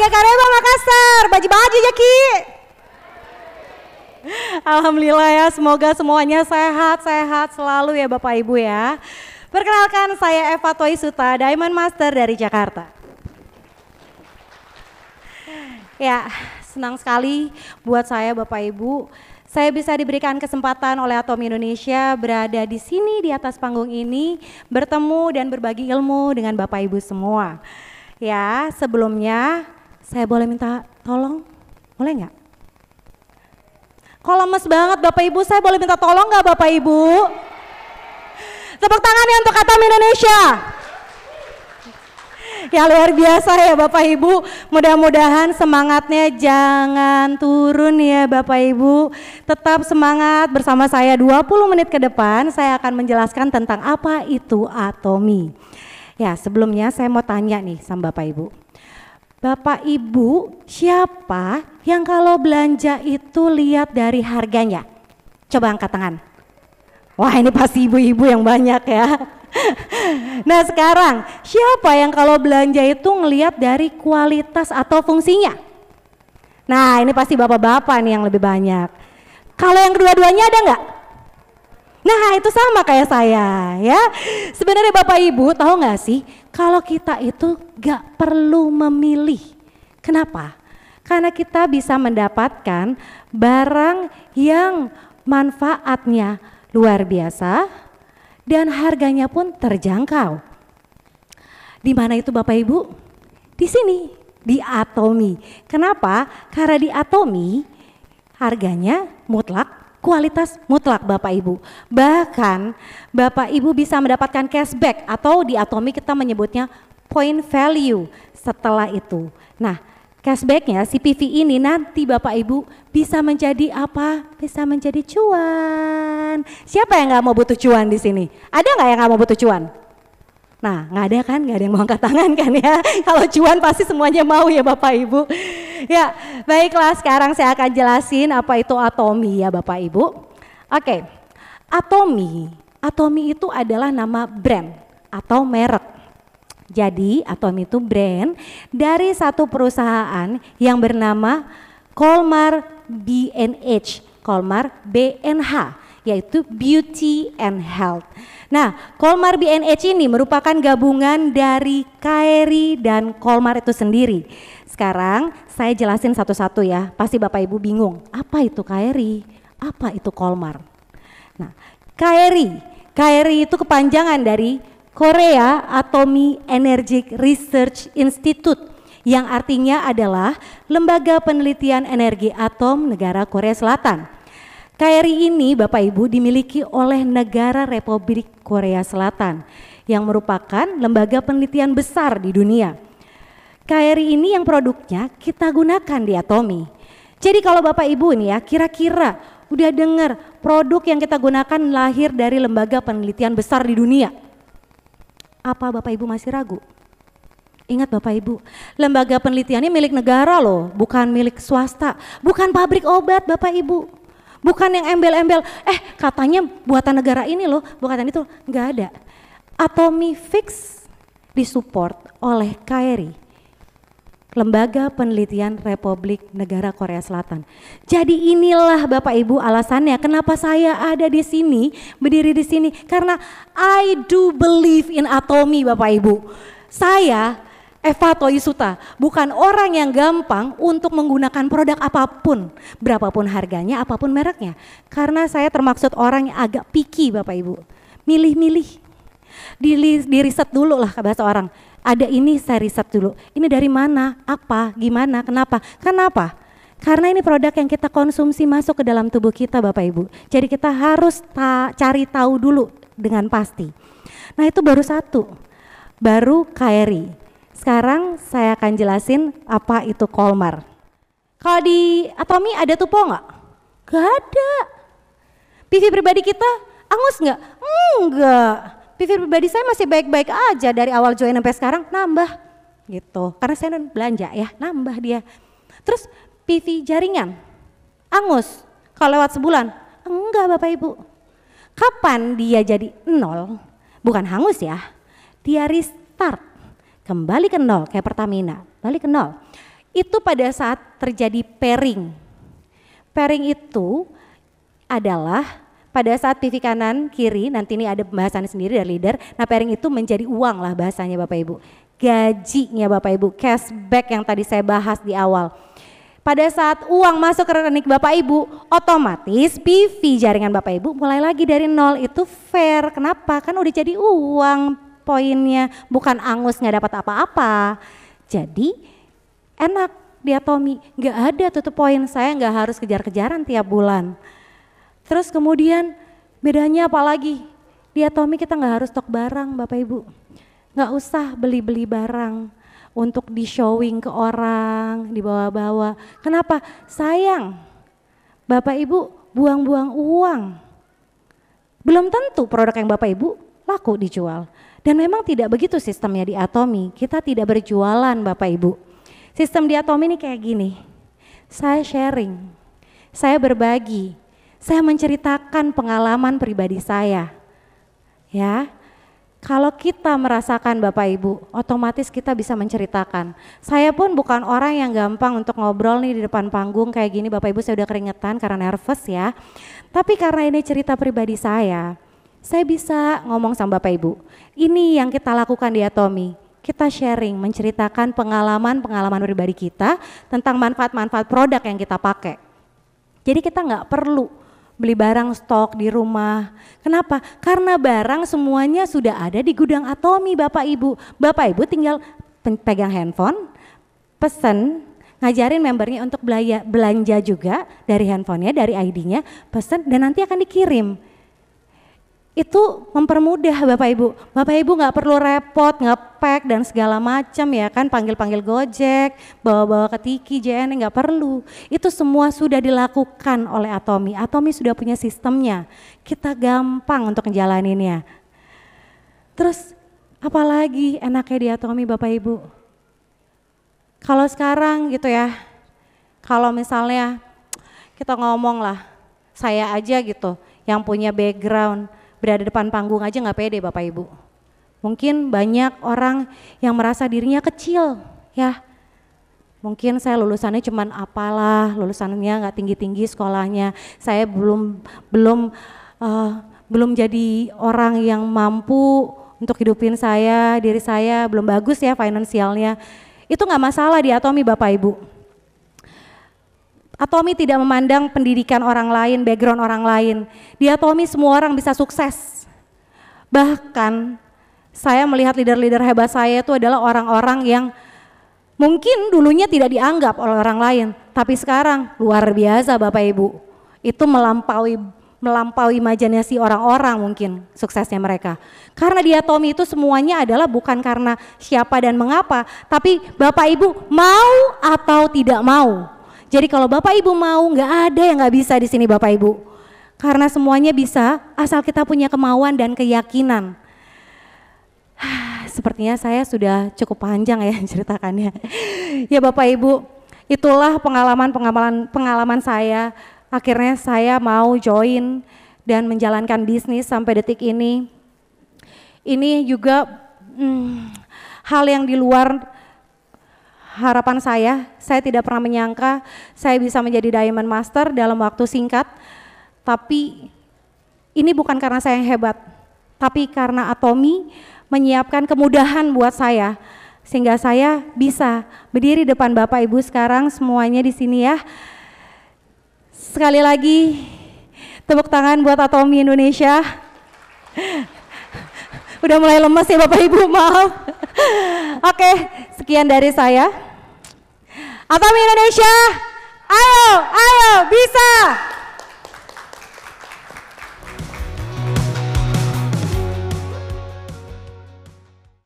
Warga Kareba Makassar, baju-baju ya Ki. Alhamdulillah ya, semoga semuanya sehat-sehat selalu ya Bapak Ibu ya. Perkenalkan saya Eva Toy Suta, Diamond Master dari Jakarta. Ya, senang sekali buat saya Bapak Ibu. Saya bisa diberikan kesempatan oleh Atom Indonesia berada di sini di atas panggung ini, bertemu dan berbagi ilmu dengan Bapak Ibu semua. Ya, sebelumnya saya boleh minta tolong? Boleh nggak? Kalau mes banget Bapak Ibu, saya boleh minta tolong nggak Bapak Ibu? Tepuk tangan ya untuk Atam Indonesia. Ya luar biasa ya Bapak Ibu, mudah-mudahan semangatnya jangan turun ya Bapak Ibu. Tetap semangat bersama saya 20 menit ke depan saya akan menjelaskan tentang apa itu atomi. Ya sebelumnya saya mau tanya nih sama Bapak Ibu. Bapak Ibu, siapa yang kalau belanja itu lihat dari harganya? Coba angkat tangan. Wah, ini pasti ibu-ibu yang banyak ya. nah, sekarang siapa yang kalau belanja itu ngelihat dari kualitas atau fungsinya? Nah, ini pasti bapak-bapak nih yang lebih banyak. Kalau yang kedua-duanya ada nggak? Nah itu sama kayak saya ya. Sebenarnya Bapak Ibu tahu nggak sih kalau kita itu gak perlu memilih. Kenapa? Karena kita bisa mendapatkan barang yang manfaatnya luar biasa dan harganya pun terjangkau. Di mana itu Bapak Ibu? Di sini, di Atomi. Kenapa? Karena di Atomi harganya mutlak kualitas mutlak Bapak Ibu. Bahkan Bapak Ibu bisa mendapatkan cashback atau di Atomi kita menyebutnya point value setelah itu. Nah cashbacknya si CPV ini nanti Bapak Ibu bisa menjadi apa? Bisa menjadi cuan. Siapa yang nggak mau butuh cuan di sini? Ada nggak yang nggak mau butuh cuan? Nah, nggak ada kan? Nggak ada yang mau angkat tangan kan ya? Kalau cuan pasti semuanya mau ya Bapak Ibu. ya, baiklah sekarang saya akan jelasin apa itu atomi ya Bapak Ibu. Oke, atomi, atomi itu adalah nama brand atau merek. Jadi atomi itu brand dari satu perusahaan yang bernama Colmar BNH, Colmar BNH yaitu beauty and health. Nah, Colmar BNH ini merupakan gabungan dari Kairi dan Colmar itu sendiri. Sekarang saya jelasin satu-satu ya, pasti Bapak Ibu bingung, apa itu Kairi, apa itu Colmar. Nah, Kairi, Kairi itu kepanjangan dari Korea Atomic Energy Research Institute yang artinya adalah Lembaga Penelitian Energi Atom Negara Korea Selatan. KRI ini Bapak Ibu dimiliki oleh negara Republik Korea Selatan yang merupakan lembaga penelitian besar di dunia. KRI ini yang produknya kita gunakan di Atomi. Jadi kalau Bapak Ibu ini ya kira-kira udah dengar produk yang kita gunakan lahir dari lembaga penelitian besar di dunia. Apa Bapak Ibu masih ragu? Ingat Bapak Ibu, lembaga penelitiannya milik negara loh, bukan milik swasta, bukan pabrik obat Bapak Ibu. Bukan yang embel-embel, eh katanya buatan negara ini loh, buatan itu nggak ada. Atomi Fix disupport oleh KRI, Lembaga Penelitian Republik Negara Korea Selatan. Jadi inilah Bapak Ibu alasannya kenapa saya ada di sini, berdiri di sini karena I do believe in Atomi Bapak Ibu. Saya Eva Evatoisuta, bukan orang yang gampang untuk menggunakan produk apapun, berapapun harganya, apapun mereknya. Karena saya termaksud orang yang agak picky Bapak Ibu, milih-milih. Di, di riset dulu lah bahasa orang, ada ini saya riset dulu, ini dari mana, apa, gimana, kenapa, kenapa? Karena ini produk yang kita konsumsi masuk ke dalam tubuh kita Bapak Ibu. Jadi kita harus ta cari tahu dulu dengan pasti. Nah itu baru satu, baru KRI sekarang saya akan jelasin apa itu Kolmar. Kalau di Atomi ada tupo nggak? Gak ada. PV pribadi kita angus nggak? Enggak. PV pribadi saya masih baik-baik aja dari awal join sampai sekarang nambah gitu. Karena saya belanja ya, nambah dia. Terus PV jaringan, angus. Kalau lewat sebulan, enggak Bapak Ibu. Kapan dia jadi nol? Bukan hangus ya, dia restart kembali ke nol kayak Pertamina, balik ke nol. Itu pada saat terjadi pairing. Pairing itu adalah pada saat TV kanan kiri nanti ini ada pembahasan sendiri dari leader. Nah pairing itu menjadi uang lah bahasanya Bapak Ibu. Gajinya Bapak Ibu, cashback yang tadi saya bahas di awal. Pada saat uang masuk ke rekening Bapak Ibu, otomatis PV jaringan Bapak Ibu mulai lagi dari nol itu fair. Kenapa? Kan udah jadi uang poinnya, bukan angus nggak dapat apa-apa. Jadi enak dia Tommy nggak ada tutup poin saya nggak harus kejar-kejaran tiap bulan. Terus kemudian bedanya apa lagi? dia Tommy kita nggak harus stok barang Bapak Ibu, nggak usah beli-beli barang untuk di showing ke orang, dibawa-bawa. Kenapa? Sayang, Bapak Ibu buang-buang uang. Belum tentu produk yang Bapak Ibu laku dijual. Dan memang tidak begitu sistemnya di Atomi. Kita tidak berjualan Bapak Ibu. Sistem di Atomi ini kayak gini. Saya sharing, saya berbagi, saya menceritakan pengalaman pribadi saya. Ya, kalau kita merasakan Bapak Ibu, otomatis kita bisa menceritakan. Saya pun bukan orang yang gampang untuk ngobrol nih di depan panggung kayak gini Bapak Ibu saya udah keringetan karena nervous ya. Tapi karena ini cerita pribadi saya, saya bisa ngomong sama Bapak Ibu, ini yang kita lakukan di Atomi. Kita sharing, menceritakan pengalaman-pengalaman pribadi kita tentang manfaat-manfaat produk yang kita pakai. Jadi kita nggak perlu beli barang stok di rumah. Kenapa? Karena barang semuanya sudah ada di gudang Atomi Bapak Ibu. Bapak Ibu tinggal pegang handphone, pesen, ngajarin membernya untuk belanja juga dari handphonenya, dari ID-nya, pesen dan nanti akan dikirim itu mempermudah Bapak Ibu. Bapak Ibu nggak perlu repot ngepek dan segala macam ya kan panggil-panggil Gojek, bawa-bawa tiki jn e, nggak perlu. Itu semua sudah dilakukan oleh Atomi. Atomi sudah punya sistemnya. Kita gampang untuk ya. Terus apalagi enaknya di Atomi Bapak Ibu? Kalau sekarang gitu ya. Kalau misalnya kita ngomong lah saya aja gitu yang punya background berada depan panggung aja nggak pede Bapak Ibu. Mungkin banyak orang yang merasa dirinya kecil ya. Mungkin saya lulusannya cuman apalah, lulusannya nggak tinggi-tinggi sekolahnya. Saya belum belum uh, belum jadi orang yang mampu untuk hidupin saya, diri saya belum bagus ya finansialnya. Itu nggak masalah di Atomi Bapak Ibu. Atomi tidak memandang pendidikan orang lain, background orang lain. Di Atomi semua orang bisa sukses. Bahkan saya melihat leader-leader hebat saya itu adalah orang-orang yang mungkin dulunya tidak dianggap oleh orang lain, tapi sekarang luar biasa Bapak Ibu. Itu melampaui melampaui imajinasi orang-orang mungkin suksesnya mereka. Karena di Atomi itu semuanya adalah bukan karena siapa dan mengapa, tapi Bapak Ibu mau atau tidak mau jadi kalau Bapak Ibu mau, nggak ada yang nggak bisa di sini Bapak Ibu. Karena semuanya bisa asal kita punya kemauan dan keyakinan. Sepertinya saya sudah cukup panjang ya ceritakannya. ya Bapak Ibu, itulah pengalaman-pengalaman pengalaman saya. Akhirnya saya mau join dan menjalankan bisnis sampai detik ini. Ini juga hmm, hal yang di luar harapan saya, saya tidak pernah menyangka saya bisa menjadi Diamond Master dalam waktu singkat. Tapi ini bukan karena saya yang hebat, tapi karena Atomi menyiapkan kemudahan buat saya sehingga saya bisa berdiri depan Bapak Ibu sekarang semuanya di sini ya. Sekali lagi tepuk tangan buat Atomi Indonesia. Udah mulai lemes ya Bapak Ibu, maaf. Oke, sekian dari saya. Apa Indonesia? Ayo, ayo, bisa!